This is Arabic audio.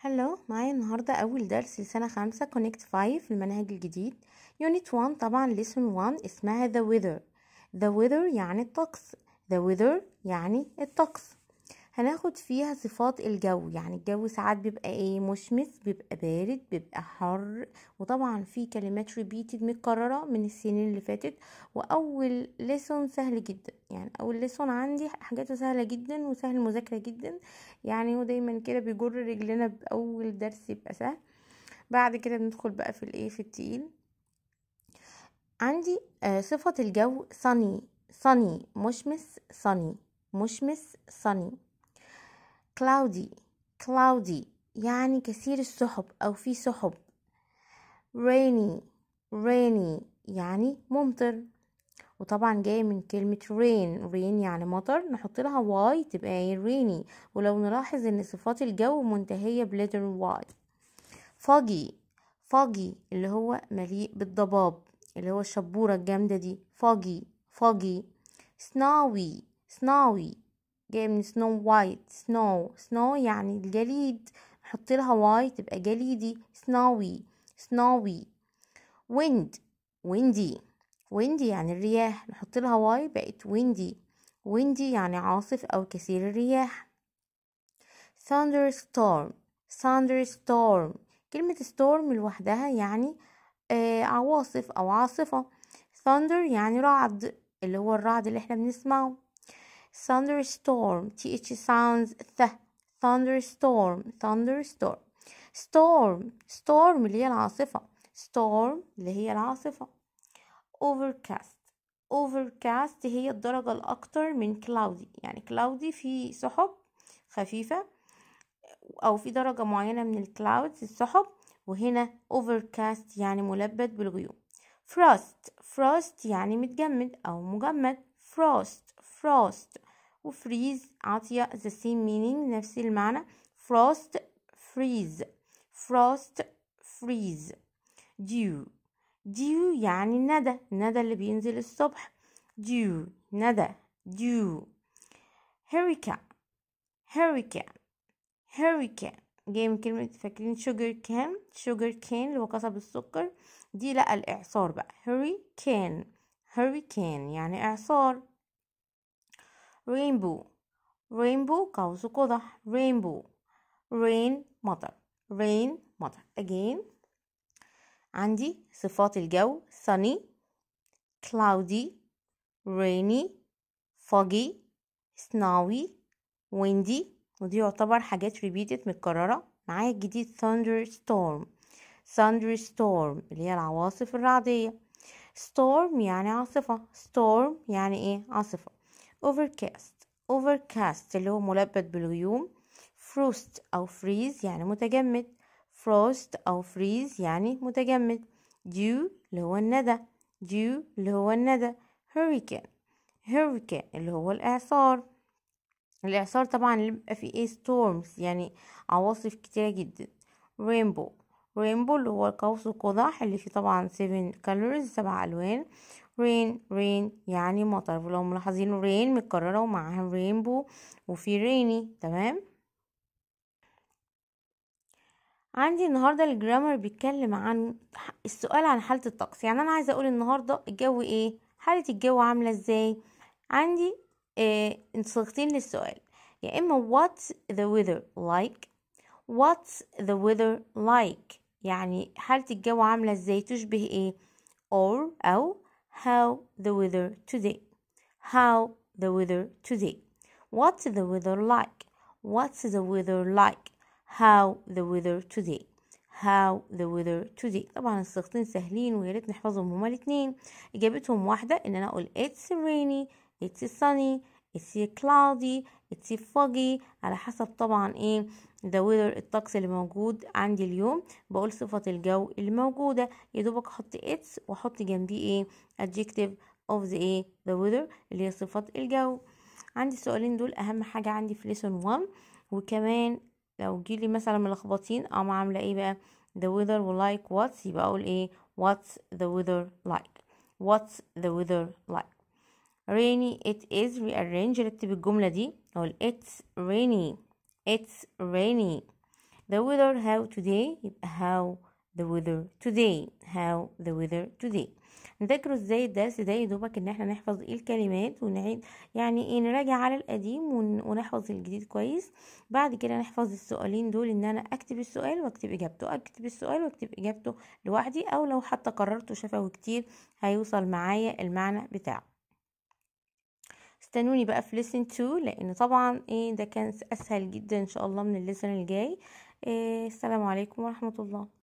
هلو معايا النهاردة أول درس لسنة خمسة كونكت فايف المنهج الجديد يونت 1 طبعا ليسون 1 اسمها the weather the weather يعني الطقس the weather يعني الطقس هناخد فيها صفات الجو يعني الجو ساعات بيبقى ايه مشمس بيبقى بارد بيبقى حر وطبعا في كلمات ريبيتد متكررة من السنين اللي فاتت واول ليسون سهل جدا يعني اول ليسون عندي حاجاته سهلة جدا وسهل المذاكرة جدا يعني هو دايما كده بيجر رجلنا باول درس يبقى سهل بعد كده بندخل بقى في الايه في التقيل عندي آه، صفة الجو صني صني مشمس صني مشمس صني cloudy cloudy يعني كثير السحب أو في سحب rainy rainy يعني ممطر وطبعا جاي من كلمة rain rain يعني مطر نحط لها واي تبقى ايه rainy ولو نلاحظ ان صفات الجو منتهية بلتر واي foggy foggy اللي هو مليء بالضباب اللي هو الشبورة الجامدة دي foggy foggy snowy snowy جاية من سنو وايت سنو سنو يعني الجليد نحط لها واي تبقى جليدي سنوي سنوي ويند ويندي ويندي يعني الرياح نحط لها واي بقت ويندي ويندي يعني عاصف أو كثير الرياح ثاندر ستورم ثاندر ستورم كلمة ستورم لوحدها يعني آه، عواصف أو عاصفة ثاندر يعني رعد اللي هو الرعد اللي احنا بنسمعه thunderstorm th sounds th thunderstorm thunderstorm storm storm اللي هي العاصفة storm اللي هي العاصفة overcast overcast هي الدرجة الأكتر من cloudy يعني cloudy في سحب خفيفة أو في درجة معينة من الكلاودز السحب وهنا overcast يعني ملبد بالغيوم frost frost يعني متجمد أو مجمد frost frost وفريز عاطية the same meaning نفس المعنى frost freeze frost freeze dew dew يعني الندى الندى اللي بينزل الصبح dew ندى dew hurricane hurricane hurricane جاي من كلمة فاكرين sugar cane sugar cane اللي هو قصب السكر دي لأ الإعصار بقى hurricane hurricane يعني إعصار rainbow rainbow قوس قدح rainbow rain مطر rain مطر again عندي صفات الجو sunny cloudy rainy foggy snowy windy ودي يعتبر حاجات repeated متكررة معايا الجديد thunder storm thunder storm اللي هي العواصف الرعدية storm يعني عاصفة storm يعني ايه عاصفة overcast overcast اللي هو ملبد بالغيوم frost أو freeze يعني متجمد frost أو freeze يعني متجمد dew اللي هو الندى dew اللي هو الندى hurricane hurricane اللي هو الإعصار الإعصار طبعا اللي بيبقى فيه ايه storms يعني عواصف كتيرة جدا rainbow rainbow اللي هو قوس القزح اللي فيه طبعا seven colors سبع ألوان rain رين يعني مطر ولو ملاحظين rain متكررة ومعاها rainbow وفي rainy تمام عندي النهارده الجرامر بيتكلم عن السؤال عن حالة الطقس يعني انا عايزة اقول النهارده الجو ايه حالة الجو عاملة ازاي عندي إيه صيغتين للسؤال يا يعني اما what's the weather like what's the weather like يعني حالة الجو عاملة ازاي تشبه ايه or او How the weather today? How the weather today? What's the weather like? What's the weather like? How the weather today? How the weather today طبعا الصيغتين سهلين ويا ريت نحفظهم هما الاثنين اجابتهم واحده ان انا اقول it's rainy it's sunny تصير cloudy تصير foggy على حسب طبعا ايه the weather الطقس اللي موجود عندي اليوم بقول صفة الجو الموجودة يدوبك احط its واحط جنبي ايه adjective of the ايه the weather اللي هي صفة الجو عندي السؤالين دول اهم حاجة عندي في lesson 1 وكمان لو جيلي مثلا ملخبطين او عاملة ايه بقى the weather like what يبقى اقول ايه what's the weather like what's the weather like rainy it is rearrange رتب الجملة دي نقول it's rainy it's rainy the weather how today يبقى how the weather today how the weather today نذكروا ازاي الدرس ده يدوبك ان احنا نحفظ ايه الكلمات ونعيد يعني ايه نراجع على القديم ونحفظ الجديد كويس بعد كده نحفظ السؤالين دول ان انا اكتب السؤال واكتب اجابته اكتب السؤال واكتب اجابته لوحدي او لو حتى قررته شفوي كتير هيوصل معايا المعنى بتاعه استنوني بقى في لسن 2 لان طبعا ايه ده كان اسهل جدا ان شاء الله من اللسن الجاي إيه السلام عليكم ورحمه الله